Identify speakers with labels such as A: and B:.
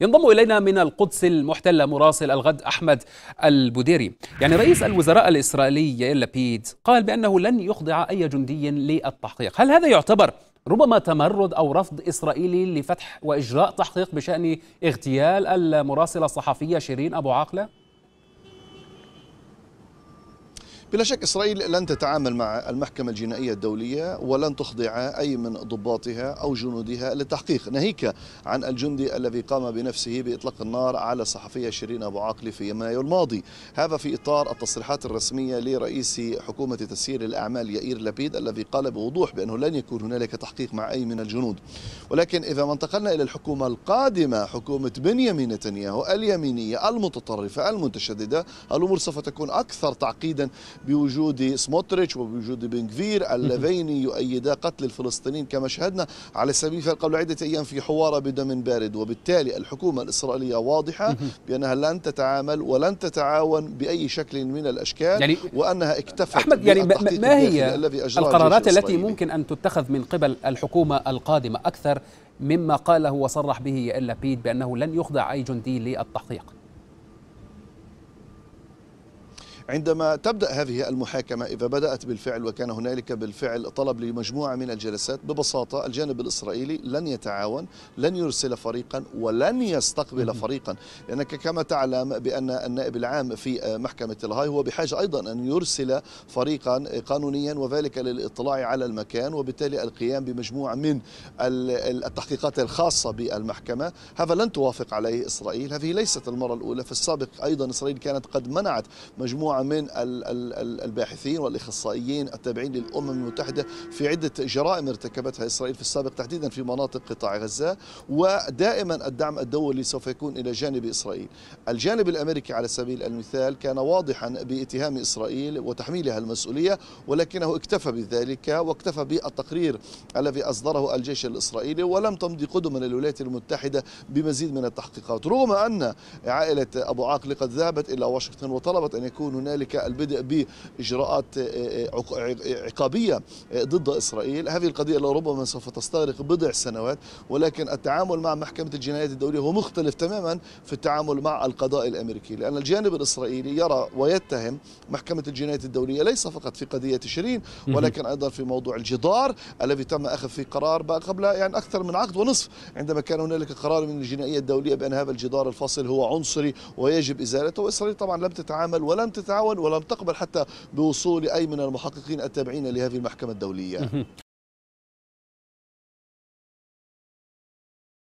A: ينضم إلينا من القدس المحتلة مراسل الغد أحمد البوديري يعني رئيس الوزراء الإسرائيلي يائل لبيد قال بأنه لن يخضع أي جندي للتحقيق هل هذا يعتبر ربما تمرد أو رفض إسرائيلي لفتح وإجراء تحقيق بشأن اغتيال المراسلة الصحفية شيرين أبو عاقلة؟
B: بلا شك إسرائيل لن تتعامل مع المحكمة الجنائية الدولية ولن تخضع أي من ضباطها أو جنودها للتحقيق ناهيك عن الجندي الذي قام بنفسه بإطلاق النار على الصحفية شيرين أبو عاقلة في مايو الماضي هذا في إطار التصريحات الرسمية لرئيس حكومة تسيير الأعمال يائير لبيد الذي قال بوضوح بأنه لن يكون هنالك تحقيق مع أي من الجنود ولكن إذا ما انتقلنا إلى الحكومة القادمة حكومة بنيامين نتنياهو اليمينية المتطرفة المتشددة الأمور سوف تكون أكثر تعقيدا بوجود سموتريتش وبوجود غفير اللذين يؤيدا قتل الفلسطينيين كما شهدنا على سبيل المثال قبل عدة أيام في حوار بدم بارد وبالتالي الحكومة الإسرائيلية واضحة بأنها لن تتعامل ولن تتعاون بأي شكل من الأشكال يعني وأنها اكتفت أحمد يعني ما هي القرارات التي
A: ممكن أن تتخذ من قبل الحكومة القادمة أكثر مما قاله وصرح به إلا بيد بأنه لن يخضع أي جندي للتحقيق
B: عندما تبدأ هذه المحاكمة إذا بدأت بالفعل وكان هنالك بالفعل طلب لمجموعة من الجلسات ببساطة الجانب الإسرائيلي لن يتعاون لن يرسل فريقا ولن يستقبل فريقا لأنك كما تعلم بأن النائب العام في محكمة الهاي هو بحاجة أيضا أن يرسل فريقا قانونيا وذلك للإطلاع على المكان وبالتالي القيام بمجموعة من التحقيقات الخاصة بالمحكمة هذا لن توافق عليه إسرائيل هذه ليست المرة الأولى في السابق أيضا إسرائيل كانت قد منعت مجموعة من الباحثين والإخصائيين التابعين للأمم المتحدة في عدة جرائم ارتكبتها إسرائيل في السابق تحديدا في مناطق قطاع غزة ودائما الدعم الدولي سوف يكون إلى جانب إسرائيل الجانب الأمريكي على سبيل المثال كان واضحا باتهام إسرائيل وتحميلها المسؤولية ولكنه اكتفى بذلك واكتفى بالتقرير الذي أصدره الجيش الإسرائيلي ولم تمضي قدما الولايات المتحدة بمزيد من التحقيقات رغم أن عائلة أبو عاقل قد ذهبت إلى واشنطن وطلبت أن يكون هناك هنالك البدء باجراءات عقابيه ضد اسرائيل، هذه القضيه لربما سوف تستغرق بضع سنوات ولكن التعامل مع محكمه الجنايات الدوليه هو مختلف تماما في التعامل مع القضاء الامريكي، لان الجانب الاسرائيلي يرى ويتهم محكمه الجنايات الدوليه ليس فقط في قضيه تشرين ولكن ايضا في موضوع الجدار الذي تم اخذ فيه قرار قبل يعني اكثر من عقد ونصف عندما كان هنالك قرار من الجنائيه الدوليه بان هذا الجدار الفاصل هو عنصري ويجب ازالته، واسرائيل طبعا لم تتعامل ولم تتعامل تتعاون ولم تقبل حتى بوصول أي من المحققين التابعين لهذه المحكمة الدولية